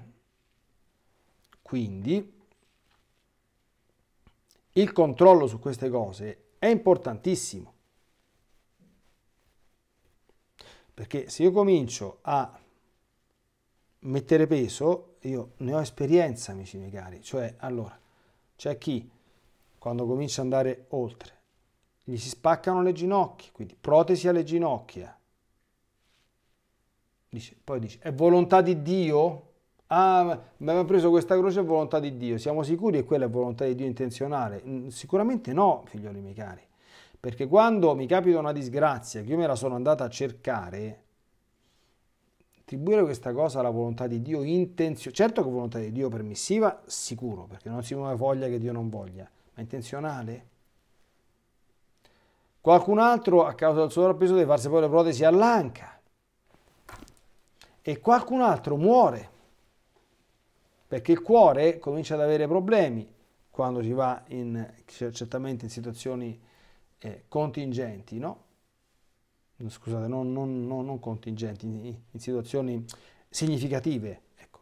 [SPEAKER 1] Quindi il controllo su queste cose è importantissimo. Perché se io comincio a mettere peso, io ne ho esperienza, amici miei cari, cioè allora c'è chi quando comincia ad andare oltre gli si spaccano le ginocchia, quindi protesi alle ginocchia. Dice, poi dice, è volontà di Dio? ah, mi aveva preso questa croce a volontà di Dio, siamo sicuri che quella è volontà di Dio intenzionale? Mm, sicuramente no, figlioli miei cari, perché quando mi capita una disgrazia, che io me la sono andata a cercare, attribuire questa cosa alla volontà di Dio intenzionale, certo che volontà di Dio permissiva, sicuro, perché non si muove voglia che Dio non voglia, ma intenzionale? Qualcun altro a causa del sovrappeso deve farsi poi le protesi all'anca e qualcun altro muore perché il cuore comincia ad avere problemi quando si va in, certamente in situazioni eh, contingenti, no? scusate, non, non, non, non contingenti, in, in, situazioni significative, ecco.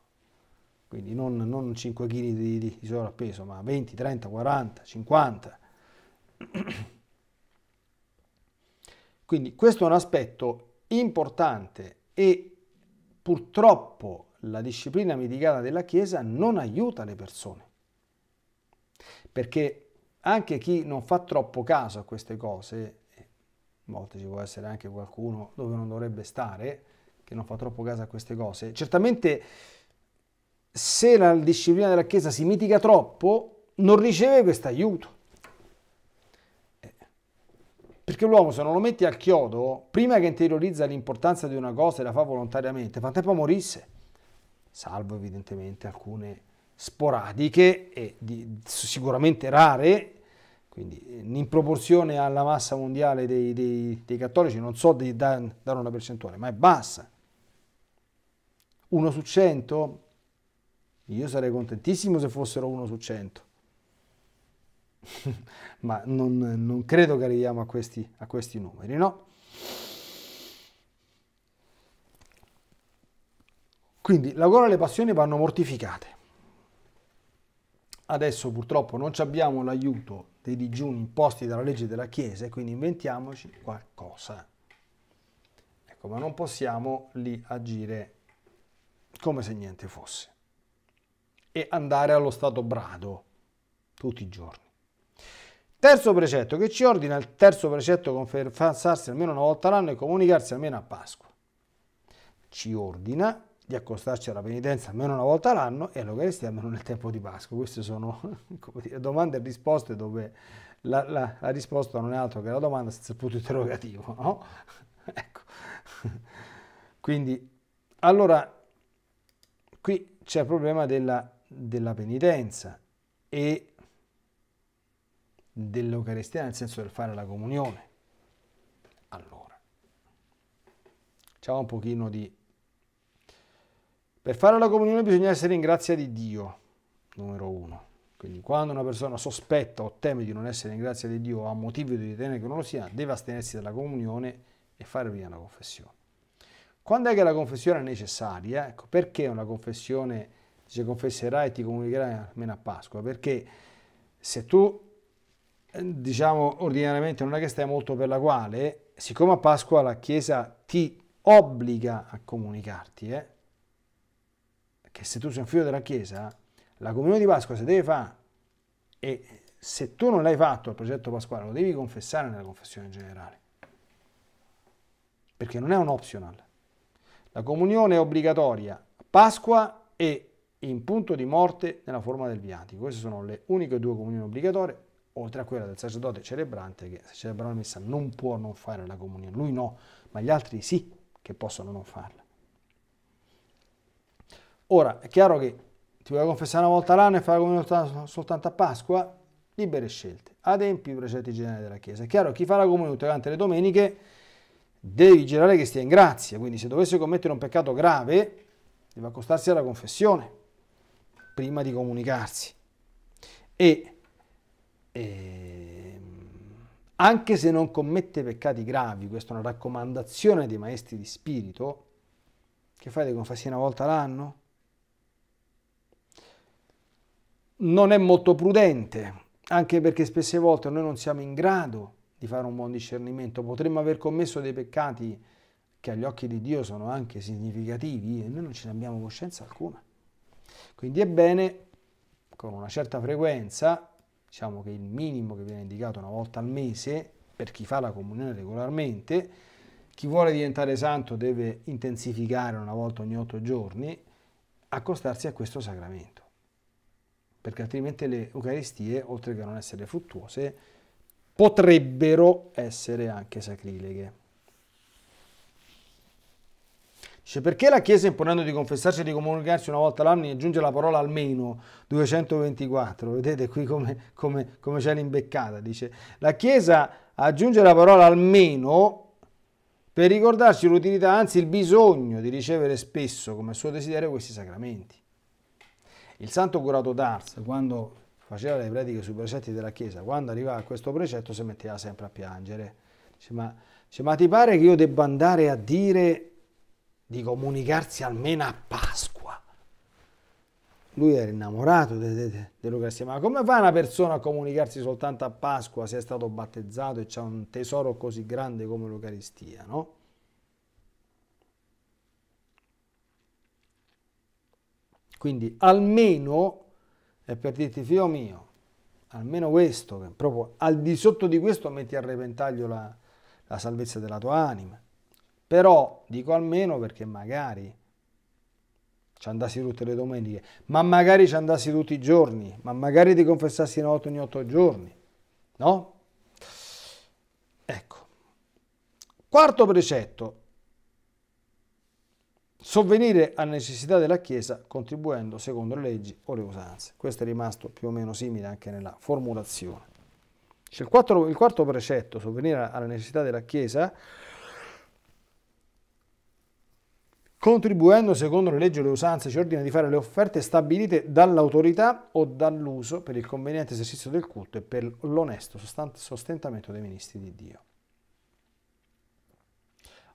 [SPEAKER 1] quindi non, 5 kg di, di, di sovrappeso, ma 20, 30, 40, 50. Quindi questo è un aspetto importante e purtroppo la disciplina mitigata della Chiesa non aiuta le persone. Perché anche chi non fa troppo caso a queste cose, a volte ci può essere anche qualcuno dove non dovrebbe stare, che non fa troppo caso a queste cose, certamente se la disciplina della Chiesa si mitiga troppo, non riceve questo aiuto. Eh, perché l'uomo se non lo metti al chiodo, prima che interiorizza l'importanza di una cosa e la fa volontariamente, fa tempo a morisse salvo evidentemente alcune sporadiche e di, sicuramente rare, quindi eh, in proporzione alla massa mondiale dei, dei, dei cattolici non so di da, dare una percentuale, ma è bassa. Uno su cento? Io sarei contentissimo se fossero uno su cento. ma non, non, credo che arriviamo a questi, a questi numeri, no? Quindi la lavoro e le passioni vanno mortificate. Adesso purtroppo non abbiamo l'aiuto dei digiuni imposti dalla legge della Chiesa e quindi inventiamoci qualcosa. Ecco, ma non possiamo lì agire come se niente fosse e andare allo stato brado tutti i giorni. Terzo precetto che ci ordina il terzo precetto confessarsi almeno una volta all'anno e comunicarsi almeno a Pasqua. Ci ordina di accostarci alla penitenza almeno una volta all'anno e all'Eucaristia almeno nel tempo di Pasqua. Queste sono dire, domande e risposte dove la, la, la, risposta non è altro che la domanda senza il punto interrogativo. No? ecco. Quindi, allora, qui c'è il problema della, della penitenza e dell'Eucaristia nel senso del fare la comunione. Allora, facciamo un pochino di per fare la comunione bisogna essere in grazia di Dio, numero uno. Quindi quando una persona sospetta o teme di non essere in grazia di Dio o ha motivo di ritenere che non lo sia, deve astenersi dalla comunione e fare prima la confessione. Quando è che la confessione è necessaria? Ecco, perché una confessione, si confesserà e ti comunicherà almeno a Pasqua? Perché se tu, eh, diciamo, ordinariamente non è che stai molto per la quale, siccome a Pasqua la Chiesa ti obbliga a comunicarti, eh, che se tu sei un figlio della Chiesa, la comunione di Pasqua si deve fare e se tu non l'hai fatto il progetto pasquale lo devi confessare nella confessione generale, perché non è un optional. La comunione è obbligatoria a Pasqua e in punto di morte nella forma del viatico. Queste sono le uniche due comunioni obbligatorie, oltre a quella del sacerdote celebrante che se celebra la messa non può non fare la comunione. Lui no, ma gli altri sì che possono non farla. Ora, è chiaro che ti vuoi confessare una volta l'anno e fare comunione soltanto a Pasqua? Libere scelte, adempi i precetti generali della Chiesa. È chiaro chi fa la comunione durante le domeniche deve vigilare che stia in grazia, quindi se dovesse commettere un peccato grave deve accostarsi alla confessione prima di comunicarsi. E, e, ehm, anche se non commette peccati gravi, questa è una raccomandazione dei maestri di spirito, che fate confessi una volta l'anno? non è molto prudente, anche perché spesse volte noi non siamo in grado di fare un buon discernimento, potremmo aver commesso dei peccati che agli occhi di Dio sono anche significativi e noi non ce ne abbiamo coscienza alcuna. Quindi è bene, con una certa frequenza, diciamo che il minimo che viene indicato una volta al mese, per chi fa la comunione regolarmente, chi vuole diventare santo deve intensificare una volta ogni otto giorni, accostarsi a questo sacramento perché altrimenti le Eucaristie, oltre che non essere fruttuose, potrebbero essere anche sacrileghe. Dice, perché la Chiesa, imponendo di confessarsi e di comunicarsi una volta all'anno, aggiunge la parola almeno 224? Vedete qui come, come, come c'è l'imbeccata. Dice, la Chiesa aggiunge la parola almeno per ricordarci l'utilità, anzi il bisogno di ricevere spesso come suo desiderio questi sacramenti. Il santo curato d'Ars, quando faceva le prediche sui precetti della Chiesa, quando arrivava a questo precetto si metteva sempre a piangere. Dice, ma, dice, ma ti pare che io debba andare a dire di comunicarsi almeno a Pasqua? Lui era innamorato dell'Eucaristia, ma come fa una persona a comunicarsi soltanto a Pasqua se è stato battezzato e c'è un tesoro così grande come l'Eucaristia, no? Quindi almeno, è eh, per dirti figlio mio, almeno questo, proprio al di sotto di questo metti a repentaglio la, la salvezza della tua anima. Però dico almeno perché magari ci andassi tutte le domeniche, ma magari ci andassi tutti i giorni, ma magari ti confessassi una volta ogni otto giorni, no? Ecco. Quarto precetto, sovvenire alle necessità della Chiesa contribuendo secondo le leggi o le usanze. Questo è rimasto più o meno simile anche nella formulazione. Il, quattro, il, quarto precetto, sovvenire alle necessità della Chiesa, contribuendo secondo le leggi o le usanze, ci ordina di fare le offerte stabilite dall'autorità o dall'uso per il conveniente esercizio del culto e per l'onesto sostentamento dei ministri di Dio.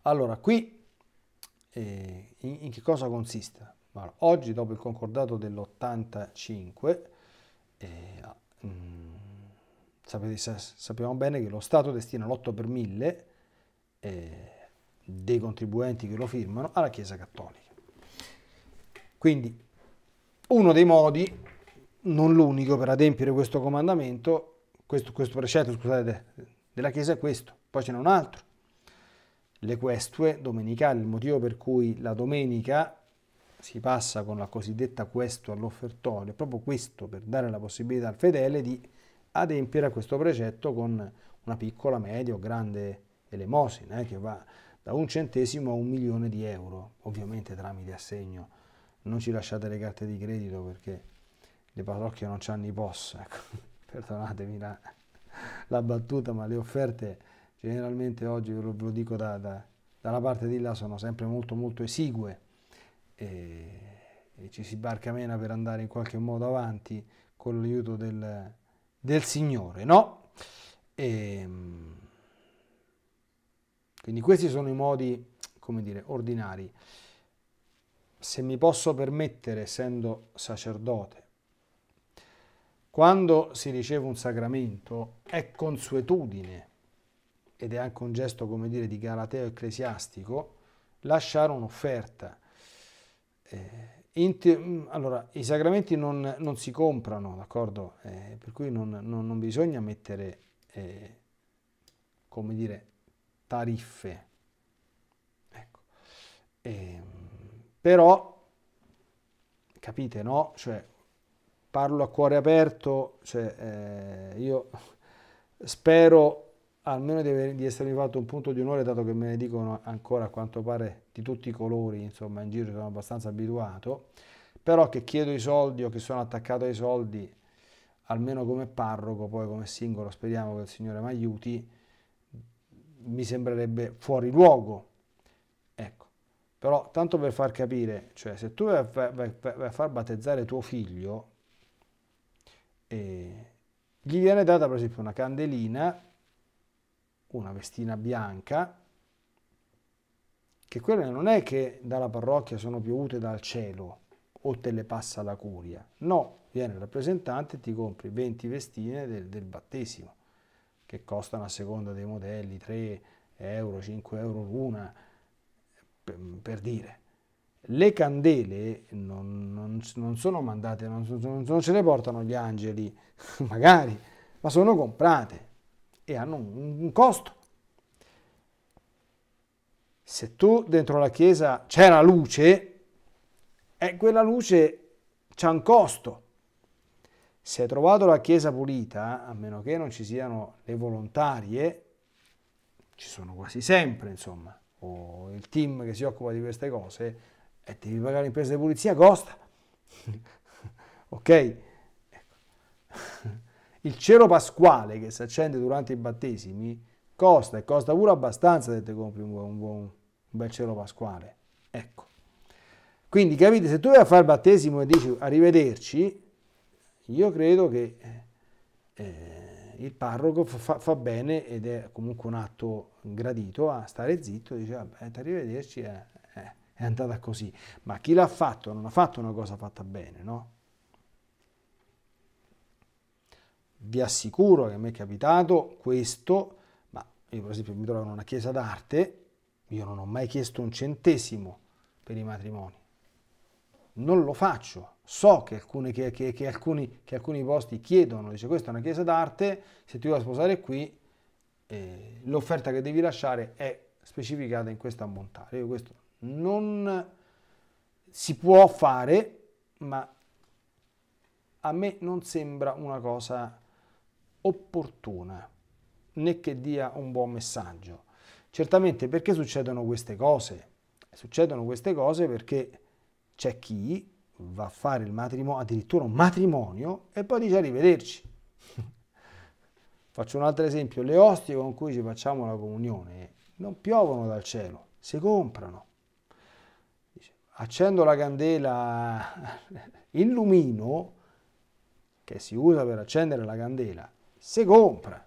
[SPEAKER 1] Allora, qui eh, in, in, che cosa consiste? Allora, oggi, dopo il concordato dell'85, eh, mh, ah, mm, sapete, sa, sappiamo bene che lo Stato destina l'8 per 1000 eh, dei contribuenti che lo firmano alla Chiesa Cattolica. Quindi, uno dei modi, non l'unico, per adempiere questo comandamento, questo, questo precetto, scusate, della Chiesa è questo. Poi ce n'è un altro, le questue domenicali, il motivo per cui la domenica si passa con la cosiddetta questo all'offertorio, proprio questo per dare la possibilità al fedele di adempiere a questo precetto con una piccola, media o grande elemosina eh, che va da un centesimo a un milione di euro, ovviamente tramite assegno. Non ci lasciate le carte di credito perché le parrocchie non hanno i POS, ecco. perdonatemi la, la battuta, ma le offerte generalmente oggi ve lo, ve lo dico da, da, dalla parte di là sono sempre molto molto esigue e, e, ci si barca mena per andare in qualche modo avanti con l'aiuto del, del Signore, no? E, ehm, quindi questi sono i modi, come dire, ordinari. Se mi posso permettere, essendo sacerdote, quando si riceve un sacramento è consuetudine ed è anche un gesto come dire di galateo ecclesiastico, lasciare un'offerta. Eh, mm, allora, i sacramenti non, non si comprano, d'accordo? Eh, per cui non, non, non bisogna mettere, eh, come dire, tariffe. Ecco. Ehm, però, capite, no? Cioè, parlo a cuore aperto, cioè, eh, io spero almeno deve, di essermi fatto un punto di onore, dato che me ne dicono ancora a quanto pare di tutti i colori, insomma in giro sono abbastanza abituato, però che chiedo i soldi o che sono attaccato ai soldi, almeno come parroco, poi come singolo speriamo che il Signore mi aiuti, mi sembrerebbe fuori luogo. Ecco, però tanto per far capire, cioè se tu vai a far battezzare tuo figlio, eh, gli viene data per esempio una candelina una vestina bianca, che quelle non è che dalla parrocchia sono piovute dal cielo o te le passa la curia, no, viene il rappresentante e ti compri 20 vestine del, del battesimo, che costano a seconda dei modelli 3 euro, 5 euro l'una, per, per dire le candele non, non, non sono mandate, non, non, ce le portano gli angeli, magari, ma sono comprate e hanno un, un costo. Se tu dentro la chiesa c'è la luce, eh, quella luce c'ha un costo. Se hai trovato la chiesa pulita, a meno che non ci siano le volontarie, ci sono quasi sempre, insomma, o il team che si occupa di queste cose, e eh, devi pagare l'impresa di pulizia, costa. ok? Ecco. Il cielo pasquale che si accende durante i battesimi costa e costa pure abbastanza se ti compri un, un, un bel cielo pasquale. Ecco. Quindi capite, se tu vai a fare il battesimo e dici arrivederci, io credo che eh, eh il parroco fa, fa, bene ed è comunque un atto gradito a stare zitto e dice vabbè, arrivederci, eh, eh, è andata così. Ma chi l'ha fatto non ha fatto una cosa fatta bene, no? vi assicuro che a me è capitato questo, ma io per esempio mi trovo in una chiesa d'arte, io non ho mai chiesto un centesimo per i matrimoni. Non lo faccio. So che, alcune, che, che, che alcuni, alcuni, posti chiedono, dice questa è una chiesa d'arte, se ti vuoi sposare qui, eh, l'offerta che devi lasciare è specificata in questo ammontare. Io questo non si può fare, ma a me non sembra una cosa opportuna né che dia un buon messaggio. Certamente perché succedono queste cose? Succedono queste cose perché c'è chi va a fare il matrimonio, addirittura un matrimonio, e poi dice arrivederci. Faccio un altro esempio, le ostie con cui ci facciamo la comunione non piovono dal cielo, si comprano. Accendo la candela, il lumino che si usa per accendere la candela, se compra,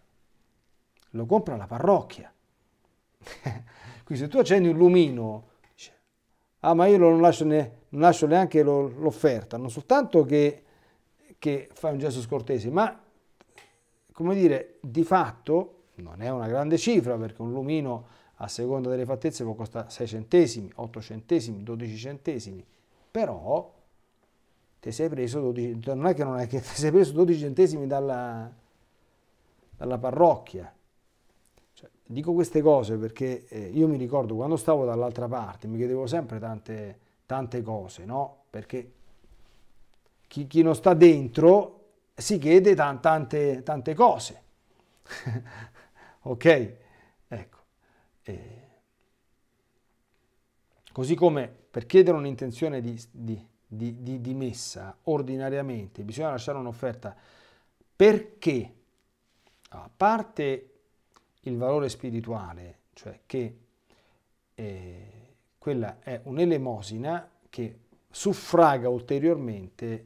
[SPEAKER 1] lo compra la parrocchia. Quindi se tu accendi un lumino, dice, ah ma io non lascio, ne, non lascio neanche l'offerta, non soltanto che, che fai un gesto scortese, ma come dire, di fatto non è una grande cifra perché un lumino a seconda delle fattezze può costare 6 centesimi, 8 centesimi, 12 centesimi, però te sei preso 12, non è che non è che ti sei preso 12 centesimi dalla, dalla parrocchia. Cioè, dico queste cose perché eh, io mi ricordo quando stavo dall'altra parte mi chiedevo sempre tante, tante cose, no? Perché chi, chi, non sta dentro si chiede tan, tante, tante, cose. ok? Ecco. Eh. Così come per chiedere un'intenzione di, di, di, di, messa ordinariamente bisogna lasciare un'offerta perché a parte il valore spirituale, cioè che eh, quella è un'elemosina che suffraga ulteriormente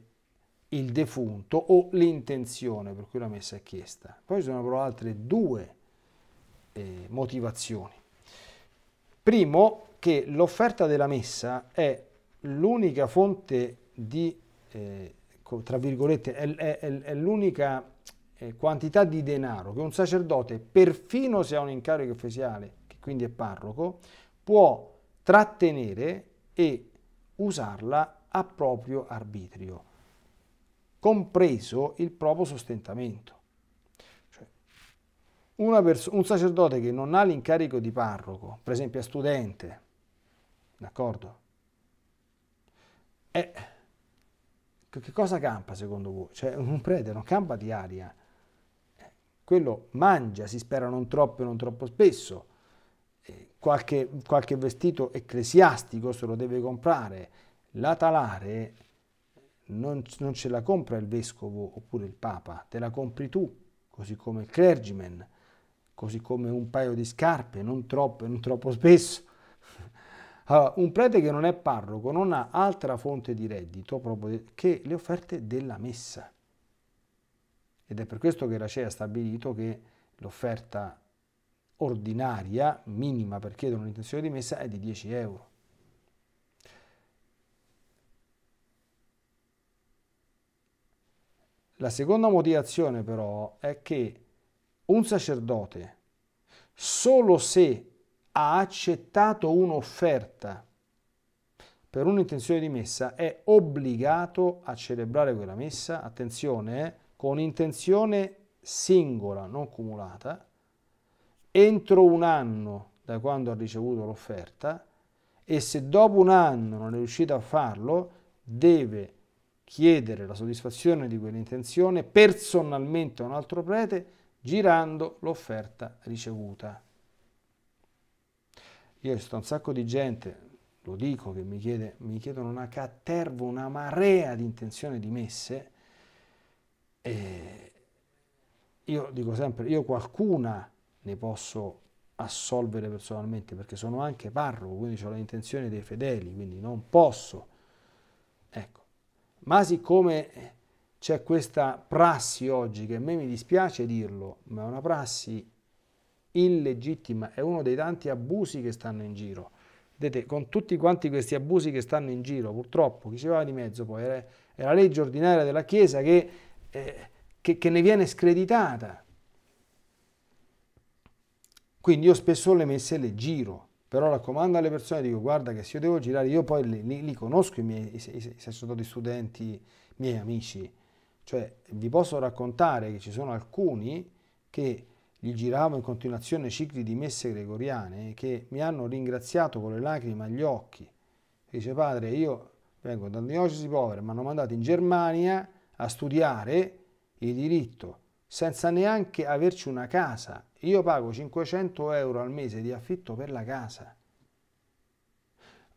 [SPEAKER 1] il defunto o l'intenzione per cui la messa è chiesta. Poi ci sono però altre due eh, motivazioni. Primo, che l'offerta della messa è l'unica fonte di, eh, tra virgolette, è, è, è, è l'unica eh, quantità di denaro che un sacerdote, perfino se ha un incarico ecclesiale, che quindi è parroco, può trattenere e usarla a proprio arbitrio, compreso il proprio sostentamento. Cioè, un sacerdote che non ha l'incarico di parroco, per esempio è studente, d'accordo? Eh, che cosa campa secondo voi? Cioè un prete non campa di aria, quello mangia, si spera non troppo e non troppo spesso, qualche, qualche vestito ecclesiastico se lo deve comprare, la talare non, non, ce la compra il vescovo oppure il papa, te la compri tu, così come il clergyman, così come un paio di scarpe, non troppo e non troppo spesso. Allora, un prete che non è parroco non ha altra fonte di reddito proprio che le offerte della messa. Ed è per questo che la CEA ha stabilito che l'offerta ordinaria, minima per chiedere un'intenzione di messa, è di 10 euro. La seconda motivazione però è che un sacerdote, solo se ha accettato un'offerta per un'intenzione di messa, è obbligato a celebrare quella messa, attenzione, eh con intenzione singola, non cumulata, entro un anno da quando ha ricevuto l'offerta e se dopo un anno non è riuscita a farlo, deve chiedere la soddisfazione di quell'intenzione personalmente a un altro prete girando l'offerta ricevuta. Io sto un sacco di gente, lo dico, che mi, chiede, mi chiedono una caterva, una marea di intenzioni di messe eh, io dico sempre, io qualcuna ne posso assolvere personalmente perché sono anche parroco, quindi ho l'intenzione dei fedeli, quindi non posso. Ecco. Ma siccome c'è questa prassi oggi che a me mi dispiace dirlo, ma è una prassi illegittima, è uno dei tanti abusi che stanno in giro. Vedete, con tutti quanti questi abusi che stanno in giro, purtroppo chi ci va di mezzo poi è la legge ordinaria della Chiesa che eh, che, che, ne viene screditata. Quindi io spesso le messe le giro, però raccomando alle persone, dico guarda che se io devo girare, io poi li, li, li conosco i miei, se, se sono stati studenti, i miei amici, cioè vi posso raccontare che ci sono alcuni che gli giravo in continuazione cicli di messe gregoriane che mi hanno ringraziato con le lacrime agli occhi. Dice padre, io vengo da una diocesi povera, mi hanno mandato in Germania a studiare il diritto senza neanche averci una casa. Io pago 500 euro al mese di affitto per la casa.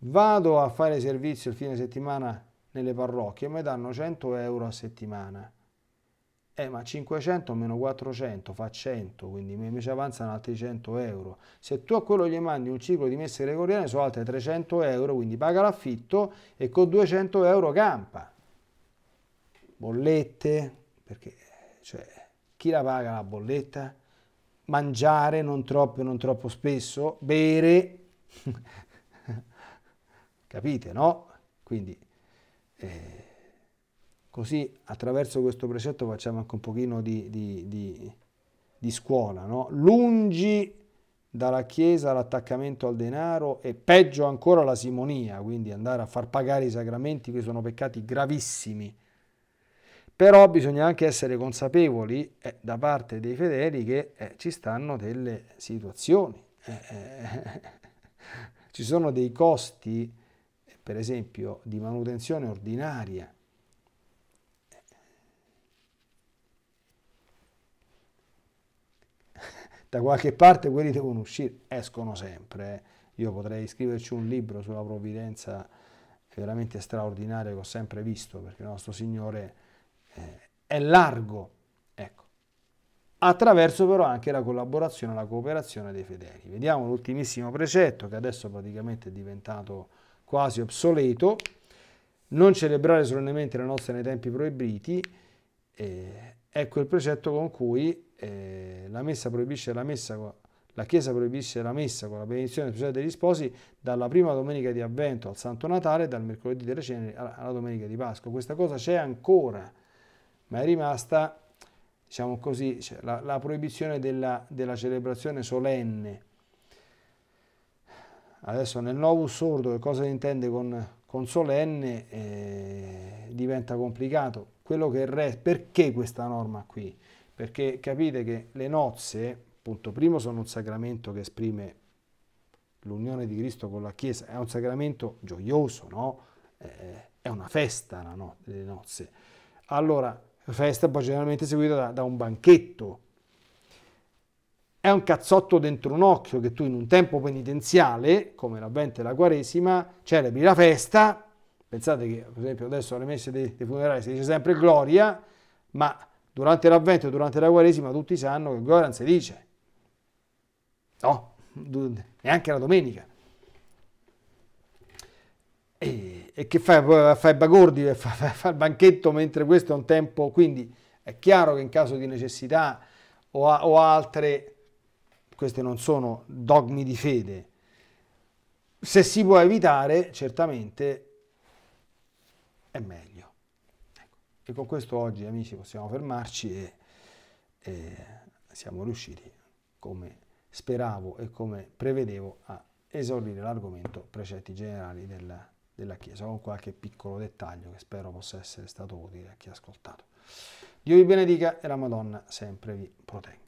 [SPEAKER 1] Vado a fare servizio il fine settimana nelle parrocchie e mi danno 100 euro a settimana. Eh, ma 500 meno 400 fa 100, quindi mi ci avanzano altri 100 euro. Se tu a quello gli mandi un ciclo di messe gregoriane sono altri 300 euro, quindi paga l'affitto e con 200 euro campa bollette, perché cioè, chi la paga la bolletta? Mangiare non troppo e non troppo spesso, bere, capite no? Quindi eh, così attraverso questo precetto facciamo anche un pochino di, di, di, di scuola, no? Lungi dalla Chiesa l'attaccamento al denaro e peggio ancora la simonia, quindi andare a far pagare i sacramenti, che sono peccati gravissimi però bisogna anche essere consapevoli eh, da parte dei fedeli che eh, ci stanno delle situazioni, eh, eh ci sono dei costi, per esempio, di manutenzione ordinaria. Da qualche parte quelli devono uscire, escono sempre. Eh. Io potrei scriverci un libro sulla provvidenza veramente straordinaria che ho sempre visto, perché il nostro Signore eh, è largo, ecco. attraverso però anche la collaborazione e la cooperazione dei fedeli. Vediamo l'ultimissimo precetto che adesso praticamente è diventato quasi obsoleto, non celebrare solennemente la nostra nei tempi proibiti, eh, ecco il precetto con cui eh, la messa proibisce la messa la Chiesa proibisce la messa con la benedizione speciale degli sposi dalla prima domenica di Avvento al Santo Natale, dal mercoledì delle ceneri alla domenica di Pasqua. Questa cosa c'è ancora ma è rimasta, diciamo così, cioè la, la, proibizione della, della, celebrazione solenne. Adesso nel novus sordo che cosa si intende con, con solenne eh, diventa complicato. Quello che resta, perché questa norma qui? Perché capite che le nozze, punto primo, sono un sacramento che esprime l'unione di Cristo con la Chiesa, è un sacramento gioioso, no? Eh, è una festa la no, delle nozze. Allora, festa poi generalmente seguita da, da un banchetto. È un cazzotto dentro un occhio che tu in un tempo penitenziale, come l'avvento e la quaresima, celebri la festa, pensate che per esempio adesso alle messe dei, dei funerali si dice sempre gloria, ma durante l'avvento e durante la quaresima tutti sanno che gloria non si dice. No, neanche la domenica. e che fai eh, fa i bagordi, fa, eh, fa, il banchetto, mentre questo è un tempo, quindi è chiaro che in caso di necessità o, a, o altre, queste non sono dogmi di fede, se si può evitare, certamente è meglio. Ecco. E con questo oggi, amici, possiamo fermarci e, e siamo riusciti, come speravo e come prevedevo, a esaurire l'argomento precetti generali della della Chiesa, con qualche piccolo dettaglio che spero possa essere stato utile a chi ha ascoltato. Dio vi benedica e la Madonna sempre vi protegga.